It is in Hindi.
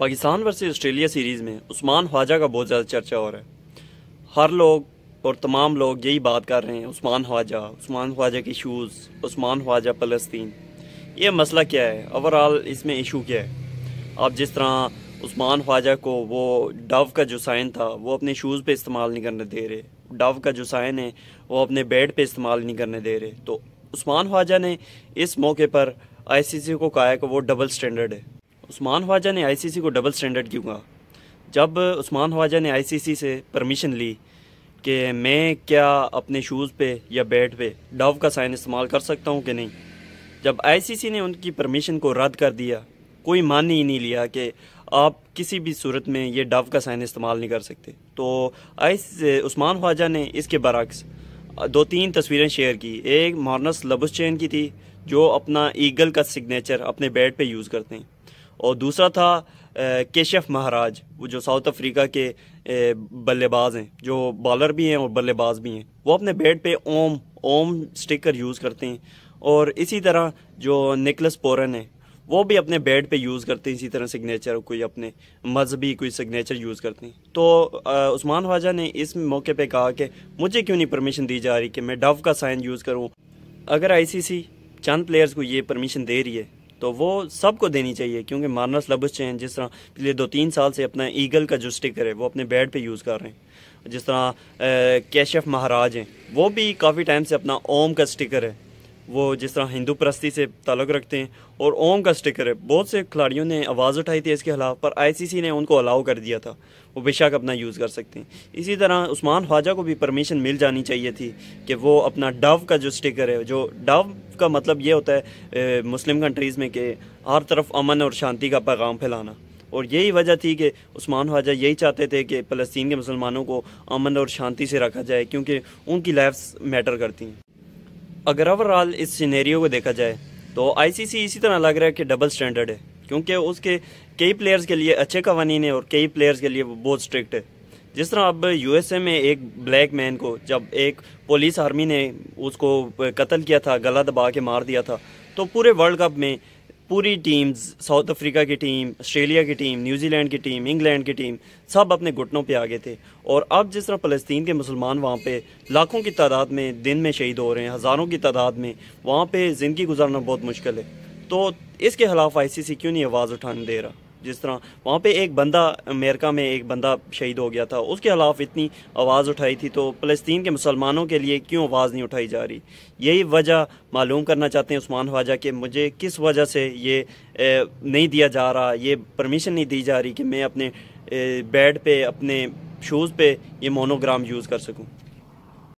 पाकिस्तान वर्सेस ऑस्ट्रेलिया सीरीज़ में उस्मान ख्वाजा का बहुत ज़्यादा चर्चा हो रहा है हर लोग और तमाम लोग यही बात कर रहे हैं उस्मान ख्वाजा उस्मान ख्वाजा के शूज़ उस्मान ख्वाजा फ़लस्तीन ये मसला क्या है ओवरऑल इसमें इशू क्या है आप जिस तरह उस्मान ख्वाजा को वो डव का जो साइन था वो अपने शूज़ पे इस्तेमाल नहीं करने दे रहे डव का जो साइन है वो अपने बेड पे इस्तेमाल नहीं करने दे रहे तो उस्मान ख्वाजा ने इस मौके पर आईसीसी को कहा है कि वो डबल स्टैंडर्ड है उस्मान ख्वाजा ने आईसीसी को डबल स्टैंडर्ड क्यों कहा जब उस्मान ख्वाजा ने आईसीसी से परमिशन ली कि मैं क्या अपने शूज़ पे या बैट पे डव का साइन इस्तेमाल कर सकता हूँ कि नहीं जब आईसीसी ने उनकी परमिशन को रद्द कर दिया कोई मान ही नहीं लिया कि आप किसी भी सूरत में ये डव का साइन इस्तेमाल नहीं कर सकते तो आई उस्मान ख्वाजा ने इसके बरक्स दो तीन तस्वीरें शेयर की एक मॉर्नस लबुस चैन की थी जो अपना ईगल का सिग्नेचर अपने बैट पे यूज़ करते हैं और दूसरा था केशव महाराज वो जो साउथ अफ्रीका के बल्लेबाज हैं जो बॉलर भी हैं और बल्लेबाज भी हैं वो अपने बैट पे ओम ओम स्टिकर यूज़ करते हैं और इसी तरह जो निकलस पोरन है वो भी अपने बेड पे यूज़ करते हैं इसी तरह सिग्नेचर कोई अपने मजहबी कोई सिग्नेचर यूज़ करते हैं तो उस्मान ख्वाजा ने इस मौके पे कहा कि मुझे क्यों नहीं परमिशन दी जा रही कि मैं डव का साइन यूज़ करूँ अगर आई चंद प्लेयर्स को ये परमिशन दे रही है तो वो सबको देनी चाहिए क्योंकि मानस लबस चैन जिस तरह पिछले दो तीन साल से अपना ईगल का जो स्टिकर है वो अपने बेड पे यूज़ कर रहे हैं जिस तरह कैशफ महाराज हैं वो भी काफ़ी टाइम से अपना ओम का स्टिकर है वो जिस तरह हिंदू परस्ती से ताल्लुक़ रखते हैं और ओम का स्टिकर है बहुत से खिलाड़ियों ने आवाज़ उठाई थी इसके खिलाफ पर आईसीसी ने उनको अलाउ कर दिया था वो बेशक अपना यूज़ कर सकते हैं इसी तरह उस्मान ख्वाजा को भी परमिशन मिल जानी चाहिए थी कि वो अपना डव का जो स्टिकर है जो डव का मतलब ये होता है ए, मुस्लिम कंट्रीज़ में कि हर तरफ अमन और शांति का पैगाम फैलाना और यही वजह थी कि उस्मान ख्वाजा यही चाहते थे कि फ़लस्तीन के मुसलमानों को अमन और शांति से रखा जाए क्योंकि उनकी लाइफ मैटर करती हैं अगर ओवरऑल इस सीनेरियो को देखा जाए तो आईसीसी इसी तरह लग रहा है कि डबल स्टैंडर्ड है क्योंकि उसके कई प्लेयर्स के लिए अच्छे कवानीन है और कई प्लेयर्स के लिए बहुत स्ट्रिक्ट है जिस तरह अब यूएसए में एक ब्लैक मैन को जब एक पुलिस आर्मी ने उसको कत्ल किया था गला दबा के मार दिया था तो पूरे वर्ल्ड कप में पूरी टीम साउथ अफ्रीका की टीम ऑस्ट्रेलिया की टीम न्यूजीलैंड की टीम इंग्लैंड की टीम सब अपने घुटनों पे आ गए थे और अब जिस तरह फ़लस्तीन के मुसलमान वहाँ पे लाखों की तादाद में दिन में शहीद हो रहे हैं हज़ारों की तादाद में वहाँ पे ज़िंदगी गुजारना बहुत मुश्किल है तो इसके खिलाफ आईसीसी क्यों नहीं आवाज़ उठाने दे रहा जिस तरह वहाँ पे एक बंदा अमेरिका में एक बंदा शहीद हो गया था उसके खिलाफ इतनी आवाज़ उठाई थी तो फ़लस्तीन के मुसलमानों के लिए क्यों आवाज़ नहीं उठाई जा रही यही वजह मालूम करना चाहते हैं उस्मान ख्वाजा कि मुझे किस वजह से ये नहीं दिया जा रहा ये परमिशन नहीं दी जा रही कि मैं अपने बेड पे अपने शूज़ पर ये मोनोग्राम यूज़ कर सकूँ